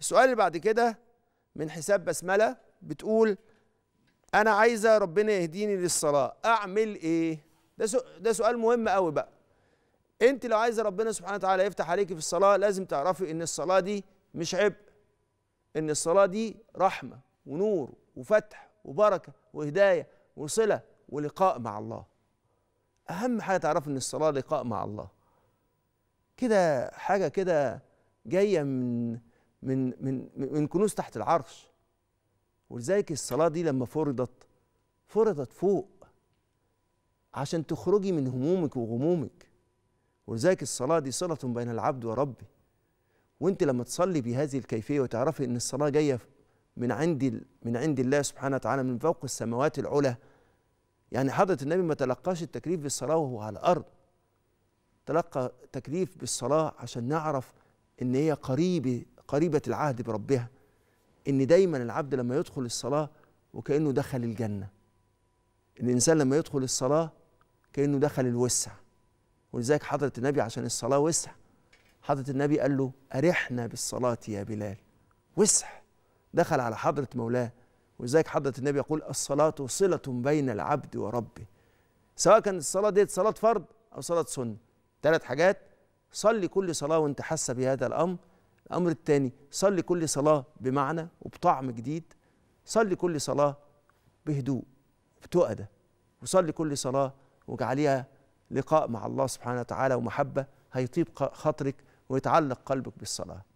السؤال اللي بعد كده من حساب بسمله بتقول انا عايزه ربنا يهديني للصلاه اعمل ايه ده ده سؤال مهم قوي بقى انت لو عايزه ربنا سبحانه وتعالى يفتح عليكي في الصلاه لازم تعرفي ان الصلاه دي مش عبء ان الصلاه دي رحمه ونور وفتح وبركه وهدايه وصله ولقاء مع الله اهم حاجه تعرفي ان الصلاه لقاء مع الله كده حاجه كده جايه من من من من كنوز تحت العرش ولذلك الصلاه دي لما فرضت فرضت فوق عشان تخرجي من همومك وغمومك ولذلك الصلاه دي صله بين العبد وربه وانت لما تصلي بهذه الكيفيه وتعرفي ان الصلاه جايه من عند من عند الله سبحانه وتعالى من فوق السماوات العلى يعني حضره النبي ما تلقاش التكليف بالصلاه وهو على الارض تلقى تكليف بالصلاه عشان نعرف ان هي قريبه قريبة العهد بربها إن دايما العبد لما يدخل الصلاة وكأنه دخل الجنة الإنسان لما يدخل الصلاة كأنه دخل الوسع ولذلك حضرة النبي عشان الصلاة وسع حضرة النبي قال له أرحنا بالصلاة يا بلال وسع دخل على حضرة مولاه ولذلك حضرة النبي يقول الصلاة صلة بين العبد وربه سواء كانت الصلاة ديت صلاة فرض أو صلاة سنة ثلاث حاجات صلي كل صلاة وانت حاسة بهذا الأمر الأمر الثاني صلي كل صلاة بمعنى وبطعم جديد صلي كل صلاة بهدوء بتؤدة وصلي كل صلاة واجعليها لقاء مع الله سبحانه وتعالى ومحبة هيطيب خاطرك ويتعلق قلبك بالصلاة